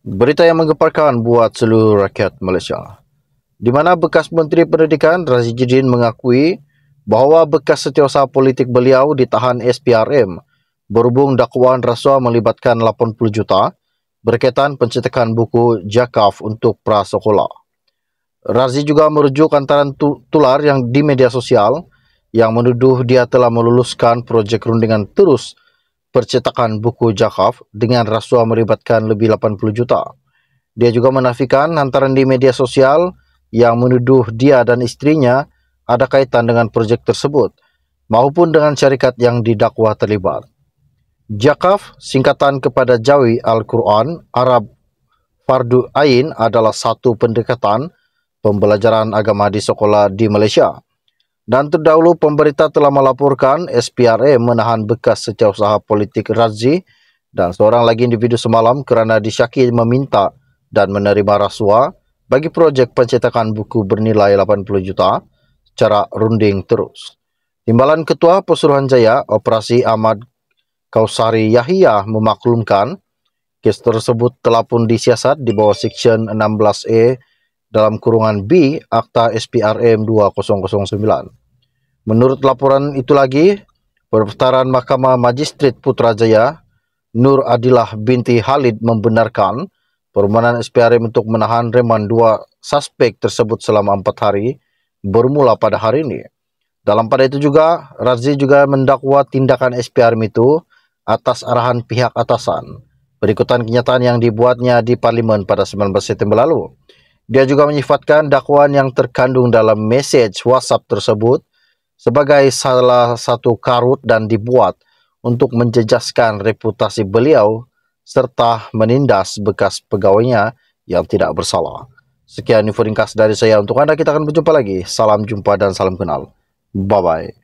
Berita yang menggemparkan buat seluruh rakyat Malaysia. Di mana bekas Menteri Pendidikan Razijuddin mengakui bahawa bekas setiausaha politik beliau ditahan SPRM berhubung dakwaan rasuah melibatkan 80 juta berkaitan pencetakan buku Jakaf untuk prasekolah. Razi juga merujuk antara tular yang di media sosial yang menuduh dia telah meluluskan projek rundingan terus percetakan buku Jakhaf dengan rasuah meribatkan lebih 80 juta. Dia juga menafikan hantaran di media sosial yang menuduh dia dan istrinya ada kaitan dengan projek tersebut maupun dengan syarikat yang didakwa terlibat. Jakaf, singkatan kepada Jawi Al-Quran, Arab Fardu Ain adalah satu pendekatan pembelajaran agama di sekolah di Malaysia. Dan terdahulu pemberita telah melaporkan SPRA menahan bekas secausaha politik Razzi dan seorang lagi individu semalam kerana disyaki meminta dan menerima rasuah bagi projek pencetakan buku bernilai 80 juta secara runding terus. Timbalan Ketua Pesuruhan Jaya Operasi Ahmad Kausari Yahya memaklumkan kes tersebut telah pun disiasat di bawah Seksyen 16A dalam kurungan B Akta SPRM 2009. Menurut laporan itu lagi, perputaran Mahkamah Magistrit Putrajaya Nur Adilah binti Halid membenarkan permohonan SPRM untuk menahan reman dua suspek tersebut selama empat hari bermula pada hari ini. Dalam pada itu juga, Razi juga mendakwa tindakan SPRM itu atas arahan pihak atasan. Berikutan kenyataan yang dibuatnya di Parlimen pada 19 September lalu. Dia juga menyifatkan dakwaan yang terkandung dalam message WhatsApp tersebut sebagai salah satu karut dan dibuat untuk menjejaskan reputasi beliau serta menindas bekas pegawainya yang tidak bersalah. Sekian info ringkas dari saya untuk Anda. Kita akan berjumpa lagi. Salam jumpa dan salam kenal. Bye-bye.